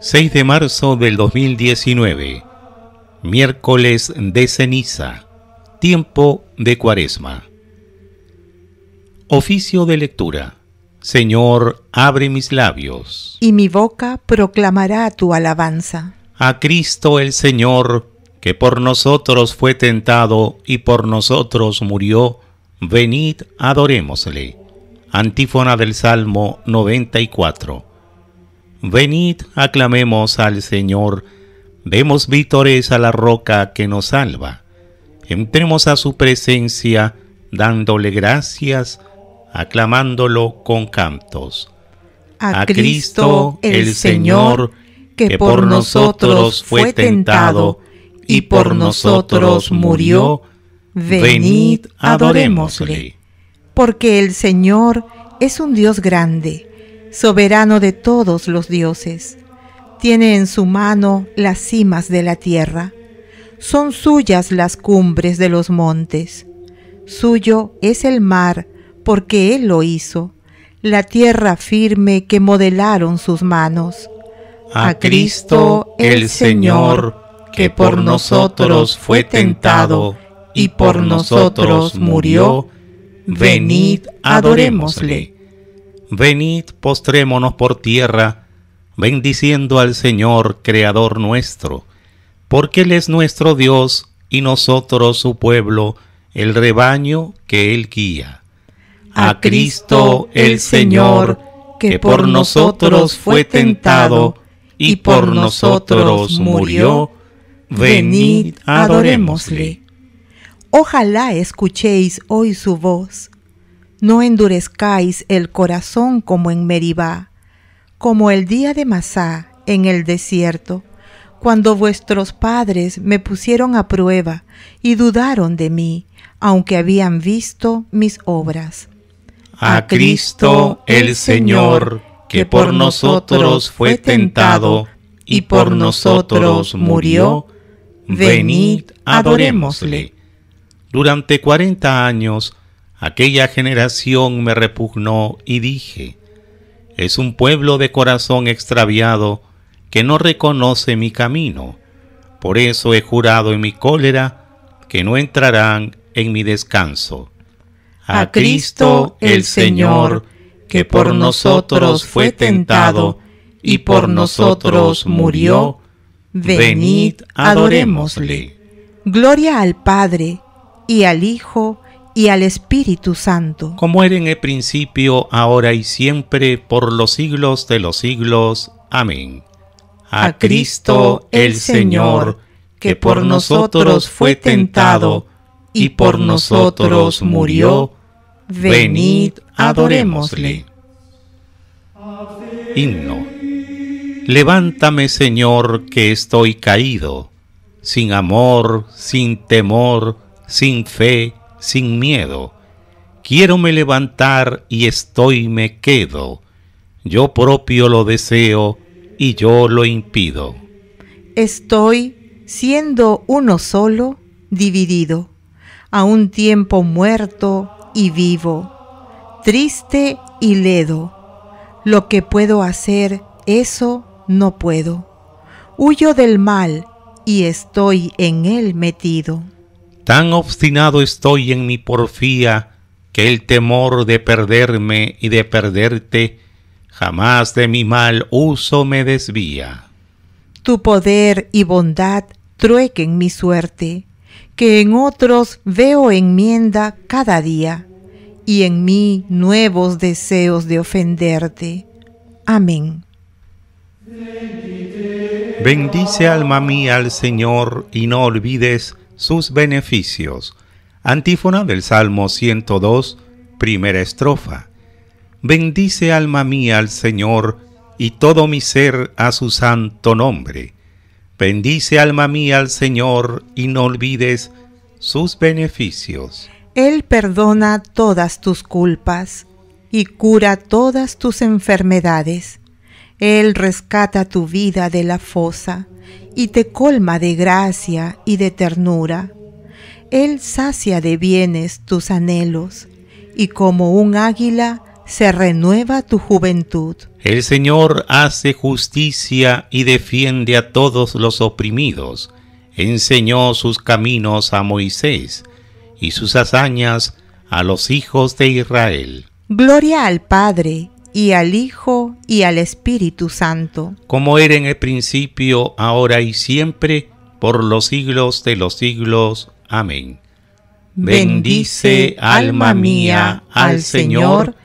6 de marzo del 2019, miércoles de ceniza, tiempo de cuaresma. Oficio de lectura. Señor, abre mis labios. Y mi boca proclamará tu alabanza. A Cristo el Señor, que por nosotros fue tentado y por nosotros murió, venid, adorémosle. Antífona del Salmo 94 Venid, aclamemos al Señor, demos vítores a la roca que nos salva. Entremos a su presencia dándole gracias, aclamándolo con cantos. A, Cristo el Señor, que por nosotros fue tentado y por nosotros murió, venid, adorémosle. Porque el Señor es un Dios grande soberano de todos los dioses. Tiene en su mano las cimas de la tierra. Son suyas las cumbres de los montes. Suyo es el mar, porque Él lo hizo, la tierra firme que modelaron sus manos. A Cristo el Señor, que por nosotros fue tentado y por nosotros murió, venid adorémosle venid postrémonos por tierra, bendiciendo al Señor, Creador nuestro, porque Él es nuestro Dios y nosotros su pueblo, el rebaño que Él guía. A Cristo el Señor, que por nosotros fue tentado y por nosotros murió, venid adorémosle. Ojalá escuchéis hoy su voz no endurezcáis el corazón como en Meribá, como el día de Masá en el desierto, cuando vuestros padres me pusieron a prueba y dudaron de mí, aunque habían visto mis obras. A Cristo el Señor, que por nosotros fue tentado y por nosotros murió, venid, adorémosle. Durante cuarenta años, Aquella generación me repugnó y dije, es un pueblo de corazón extraviado que no reconoce mi camino. Por eso he jurado en mi cólera que no entrarán en mi descanso. A Cristo el Señor, que por nosotros fue tentado y por nosotros murió, venid adorémosle. Gloria al Padre y al Hijo y al Espíritu Santo. Como era en el principio, ahora y siempre, por los siglos de los siglos. Amén. A, Cristo el Señor, que por nosotros fue tentado y por nosotros murió, venid, adorémosle. Himno. Levántame, Señor, que estoy caído, sin amor, sin temor, sin fe, sin miedo. Quiero me levantar y estoy me quedo. Yo propio lo deseo y yo lo impido. Estoy siendo uno solo, dividido, a un tiempo muerto y vivo, triste y ledo. Lo que puedo hacer, eso no puedo. Huyo del mal y estoy en él metido. Tan obstinado estoy en mi porfía que el temor de perderme y de perderte jamás de mi mal uso me desvía. Tu poder y bondad truequen mi suerte, que en otros veo enmienda cada día, y en mí nuevos deseos de ofenderte. Amén. Bendice alma mía al Señor y no olvides sus beneficios. Antífona del Salmo 102, primera estrofa. Bendice alma mía al Señor, y todo mi ser a su santo nombre. Bendice alma mía al Señor, y no olvides sus beneficios. Él perdona todas tus culpas, y cura todas tus enfermedades. Él rescata tu vida de la fosa y te colma de gracia y de ternura. Él sacia de bienes tus anhelos, y como un águila se renueva tu juventud. El Señor hace justicia y defiende a todos los oprimidos. Enseñó sus caminos a Moisés y sus hazañas a los hijos de Israel. Gloria al Padre y al Hijo y al Espíritu Santo. Como era en el principio, ahora y siempre, por los siglos de los siglos. Amén. Bendice, alma mía, al Señor,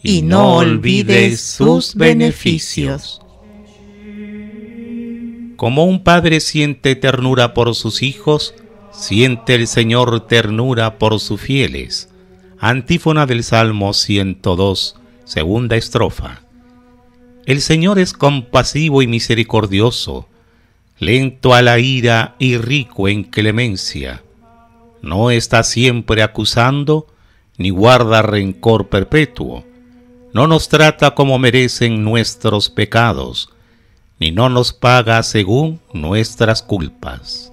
y no olvides sus beneficios. Como un padre siente ternura por sus hijos, siente el Señor ternura por sus fieles. Antífona del Salmo 102 Segunda estrofa. El Señor es compasivo y misericordioso, lento a la ira y rico en clemencia. No está siempre acusando, ni guarda rencor perpetuo. No nos trata como merecen nuestros pecados, ni no nos paga según nuestras culpas.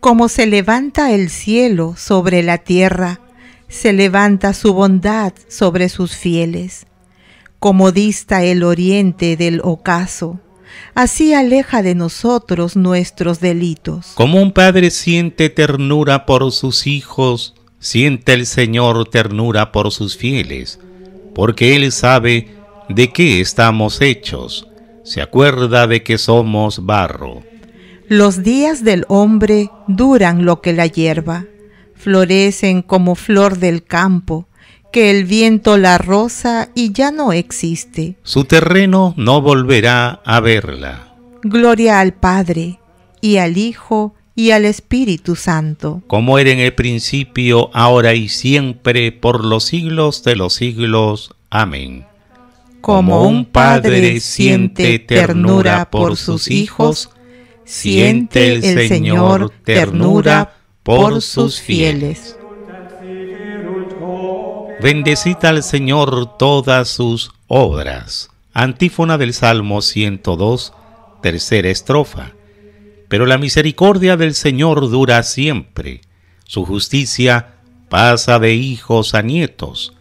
Como se levanta el cielo sobre la tierra, se levanta su bondad sobre sus fieles como dista el oriente del ocaso. Así aleja de nosotros nuestros delitos. Como un padre siente ternura por sus hijos, siente el Señor ternura por sus fieles, porque Él sabe de qué estamos hechos, se acuerda de que somos barro. Los días del hombre duran lo que la hierba, florecen como flor del campo, que el viento la roza y ya no existe. Su terreno no volverá a verla. Gloria al Padre, y al Hijo, y al Espíritu Santo. Como era en el principio, ahora y siempre, por los siglos de los siglos. Amén. Como un padre siente ternura por sus hijos, siente el Señor ternura por sus fieles. Bendecita al Señor todas sus obras. Antífona del Salmo 102, tercera estrofa. Pero la misericordia del Señor dura siempre. Su justicia pasa de hijos a nietos,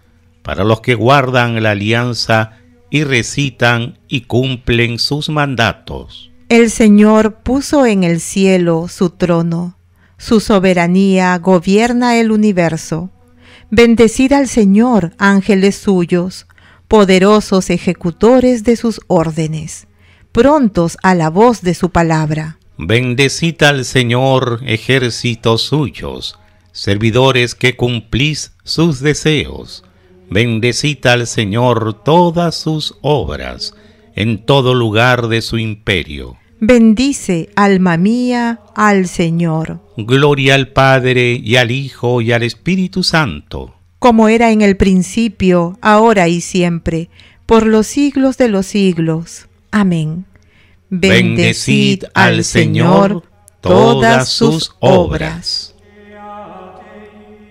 para los que guardan la alianza y recitan y cumplen sus mandatos. El Señor puso en el cielo su trono. Su soberanía gobierna el universo. Bendecid al Señor, ángeles suyos, poderosos ejecutores de sus órdenes, prontos a la voz de su palabra. Bendecid al Señor, ejércitos suyos, servidores que cumplís sus deseos. Bendecid al Señor todas sus obras, en todo lugar de su imperio. Bendice, alma mía, al Señor. Gloria al Padre y al Hijo y al Espíritu Santo. Como era en el principio, ahora y siempre, por los siglos de los siglos. Amén. Bendecid, al Señor todas sus obras.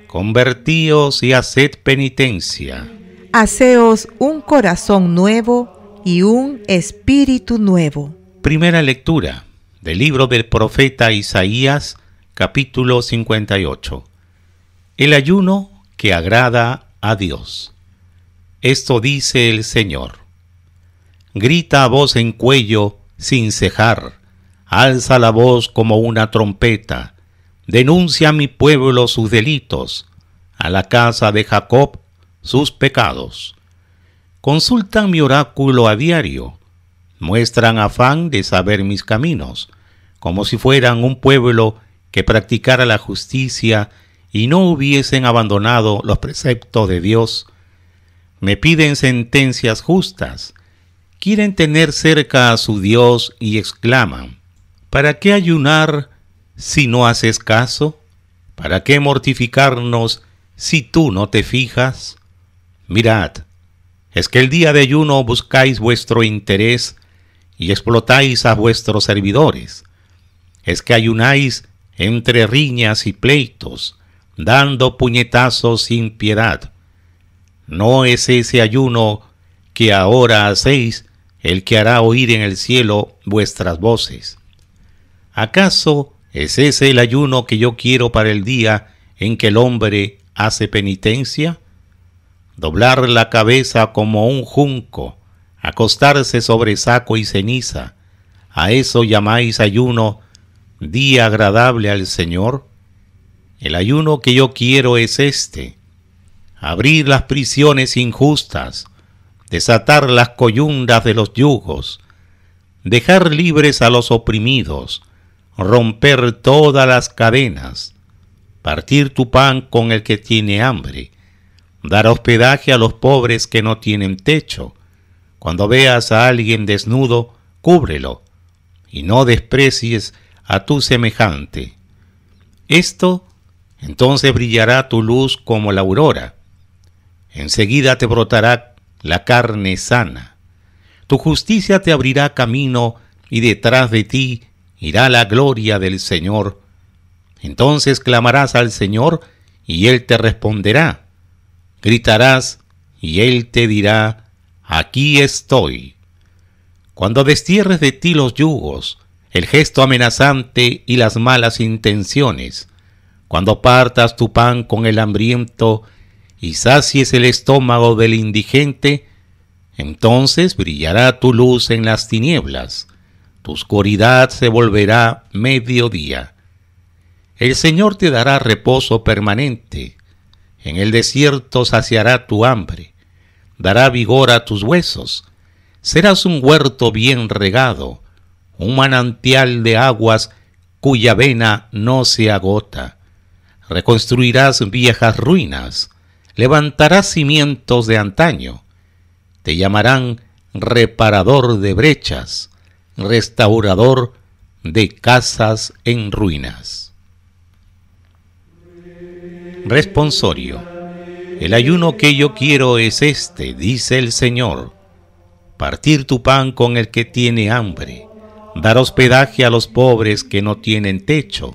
Convertíos y haced penitencia. Haceos un corazón nuevo y un espíritu nuevo. Primera lectura del libro del profeta Isaías, capítulo 58. El ayuno que agrada a Dios. Esto dice el Señor. Grita a voz en cuello, sin cejar. Alza la voz como una trompeta. Denuncia a mi pueblo sus delitos, a la casa de Jacob sus pecados. consulta mi oráculo a diario muestran afán de saber mis caminos, como si fueran un pueblo que practicara la justicia y no hubiesen abandonado los preceptos de Dios. Me piden sentencias justas, quieren tener cerca a su Dios y exclaman, ¿para qué ayunar si no haces caso? ¿Para qué mortificarnos si tú no te fijas? Mirad, es que el día de ayuno buscáis vuestro interés y explotáis a vuestros servidores. Es que ayunáis entre riñas y pleitos, dando puñetazos sin piedad. No es ese ayuno que ahora hacéis el que hará oír en el cielo vuestras voces. ¿Acaso es ese el ayuno que yo quiero para el día en que el hombre hace penitencia? Doblar la cabeza como un junco, acostarse sobre saco y ceniza, ¿a eso llamáis ayuno, día agradable al Señor? El ayuno que yo quiero es este, abrir las prisiones injustas, desatar las coyundas de los yugos, dejar libres a los oprimidos, romper todas las cadenas, partir tu pan con el que tiene hambre, dar hospedaje a los pobres que no tienen techo, cuando veas a alguien desnudo, cúbrelo, y no desprecies a tu semejante. Esto, entonces brillará tu luz como la aurora. Enseguida te brotará la carne sana. Tu justicia te abrirá camino y detrás de ti irá la gloria del Señor. Entonces clamarás al Señor y Él te responderá. Gritarás y Él te dirá, aquí estoy. Cuando destierres de ti los yugos, el gesto amenazante y las malas intenciones, cuando partas tu pan con el hambriento y sacies el estómago del indigente, entonces brillará tu luz en las tinieblas, tu oscuridad se volverá mediodía. El Señor te dará reposo permanente, en el desierto saciará tu hambre, dará vigor a tus huesos. Serás un huerto bien regado, un manantial de aguas cuya vena no se agota. Reconstruirás viejas ruinas, levantarás cimientos de antaño. Te llamarán reparador de brechas, restaurador de casas en ruinas. Responsorio el ayuno que yo quiero es este, dice el Señor. Partir tu pan con el que tiene hambre, dar hospedaje a los pobres que no tienen techo.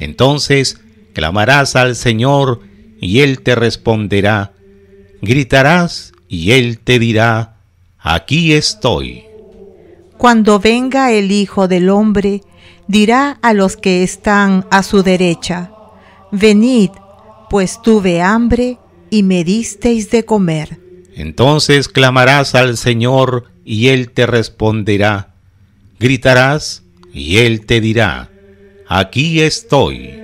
Entonces clamarás al Señor y Él te responderá. Gritarás y Él te dirá, aquí estoy. Cuando venga el Hijo del Hombre, dirá a los que están a su derecha, venid, pues tuve hambre y me disteis de comer. Entonces clamarás al Señor y Él te responderá. Gritarás y Él te dirá, aquí estoy.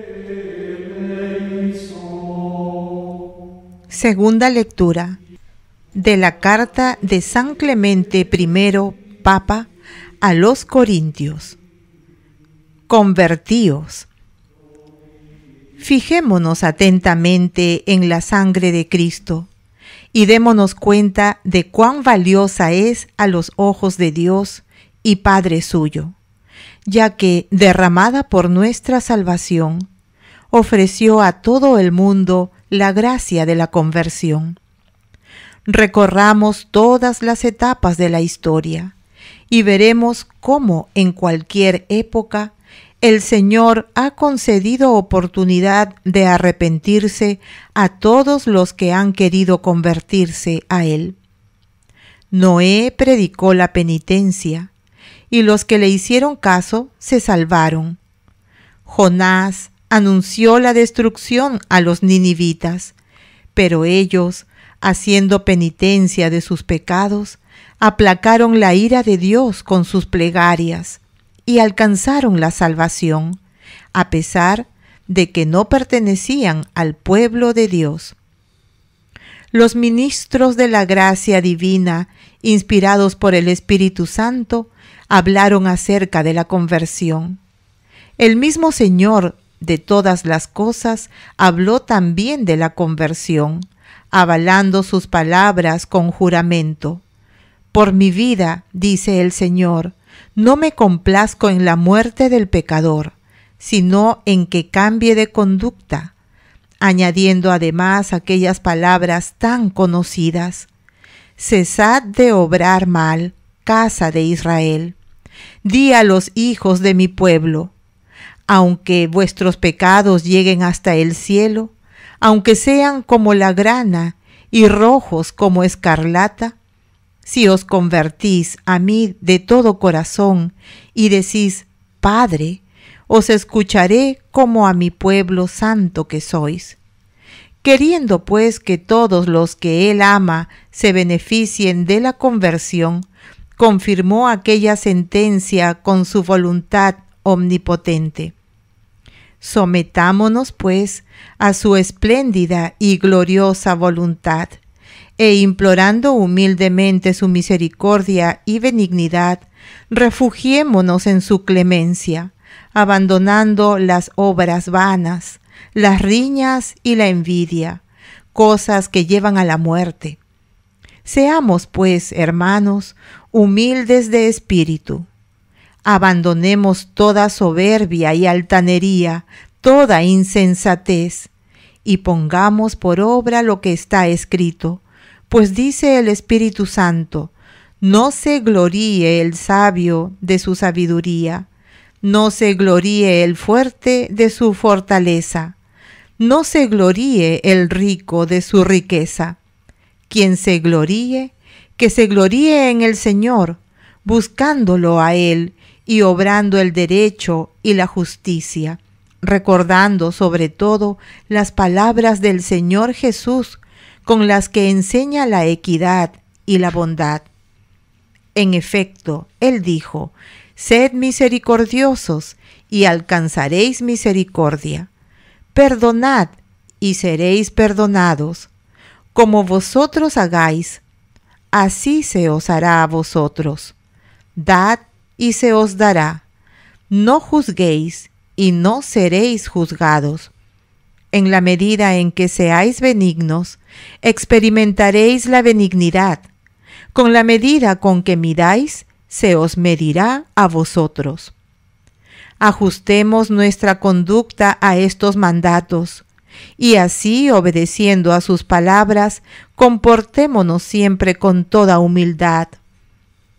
Segunda lectura de la carta de San Clemente I, Papa, a los Corintios. Convertíos Fijémonos atentamente en la sangre de Cristo y démonos cuenta de cuán valiosa es a los ojos de Dios y Padre suyo, ya que, derramada por nuestra salvación, ofreció a todo el mundo la gracia de la conversión. Recorramos todas las etapas de la historia y veremos cómo en cualquier época el Señor ha concedido oportunidad de arrepentirse a todos los que han querido convertirse a Él. Noé predicó la penitencia, y los que le hicieron caso se salvaron. Jonás anunció la destrucción a los ninivitas, pero ellos, haciendo penitencia de sus pecados, aplacaron la ira de Dios con sus plegarias y alcanzaron la salvación, a pesar de que no pertenecían al pueblo de Dios. Los ministros de la gracia divina, inspirados por el Espíritu Santo, hablaron acerca de la conversión. El mismo Señor de todas las cosas habló también de la conversión, avalando sus palabras con juramento. Por mi vida, dice el Señor, no me complazco en la muerte del pecador, sino en que cambie de conducta, añadiendo además aquellas palabras tan conocidas. Cesad de obrar mal, casa de Israel. Di a los hijos de mi pueblo, aunque vuestros pecados lleguen hasta el cielo, aunque sean como la grana y rojos como escarlata, si os convertís a mí de todo corazón y decís, Padre, os escucharé como a mi pueblo santo que sois. Queriendo pues que todos los que él ama se beneficien de la conversión, confirmó aquella sentencia con su voluntad omnipotente. Sometámonos, pues, a su espléndida y gloriosa voluntad e implorando humildemente su misericordia y benignidad, refugiémonos en su clemencia, abandonando las obras vanas, las riñas y la envidia, cosas que llevan a la muerte. Seamos, pues, hermanos, humildes de espíritu. Abandonemos toda soberbia y altanería, toda insensatez, y pongamos por obra lo que está escrito pues dice el Espíritu Santo, no se gloríe el sabio de su sabiduría, no se gloríe el fuerte de su fortaleza, no se gloríe el rico de su riqueza. Quien se gloríe, que se gloríe en el Señor, buscándolo a Él y obrando el derecho y la justicia, recordando sobre todo las palabras del Señor Jesús, con las que enseña la equidad y la bondad. En efecto, él dijo, Sed misericordiosos y alcanzaréis misericordia. Perdonad y seréis perdonados. Como vosotros hagáis, así se os hará a vosotros. Dad y se os dará. No juzguéis y no seréis juzgados en la medida en que seáis benignos, experimentaréis la benignidad. Con la medida con que midáis, se os medirá a vosotros. Ajustemos nuestra conducta a estos mandatos, y así, obedeciendo a sus palabras, comportémonos siempre con toda humildad.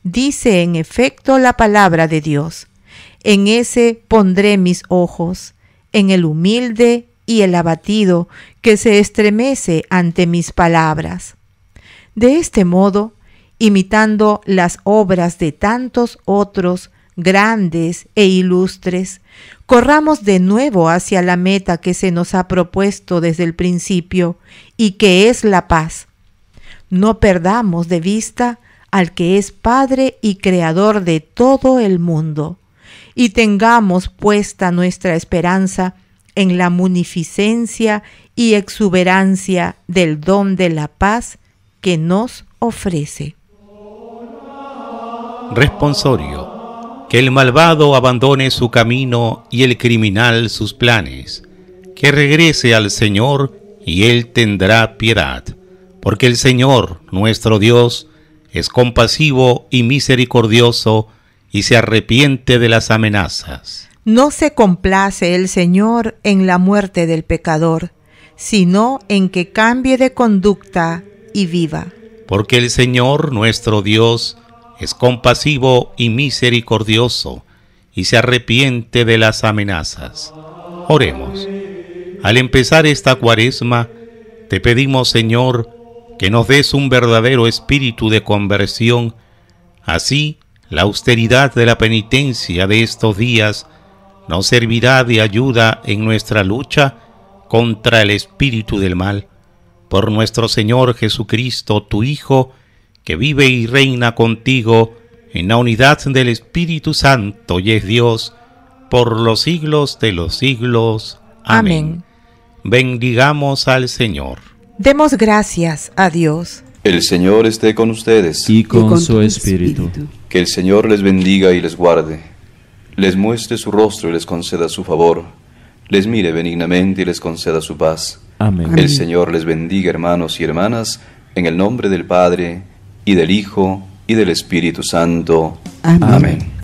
Dice en efecto la palabra de Dios, en ese pondré mis ojos, en el humilde y el abatido que se estremece ante mis palabras. De este modo, imitando las obras de tantos otros grandes e ilustres, corramos de nuevo hacia la meta que se nos ha propuesto desde el principio y que es la paz. No perdamos de vista al que es Padre y Creador de todo el mundo, y tengamos puesta nuestra esperanza en la munificencia y exuberancia del don de la paz que nos ofrece. Responsorio. Que el malvado abandone su camino y el criminal sus planes. Que regrese al Señor y Él tendrá piedad. Porque el Señor, nuestro Dios, es compasivo y misericordioso y se arrepiente de las amenazas. No se complace el Señor en la muerte del pecador, sino en que cambie de conducta y viva. Porque el Señor nuestro Dios es compasivo y misericordioso, y se arrepiente de las amenazas. Oremos. Al empezar esta cuaresma, te pedimos, Señor, que nos des un verdadero espíritu de conversión. Así, la austeridad de la penitencia de estos días nos servirá de ayuda en nuestra lucha contra el espíritu del mal, por nuestro Señor Jesucristo, tu Hijo, que vive y reina contigo en la unidad del Espíritu Santo y es Dios, por los siglos de los siglos. Amén. Bendigamos al Señor. Demos gracias a Dios. El Señor esté con ustedes. Y con, su espíritu. Que el Señor les bendiga y les guarde les muestre su rostro y les conceda su favor, les mire benignamente y les conceda su paz. Amén. El Señor les bendiga, hermanos y hermanas, en el nombre del Padre, y del Hijo, y del Espíritu Santo. Amén.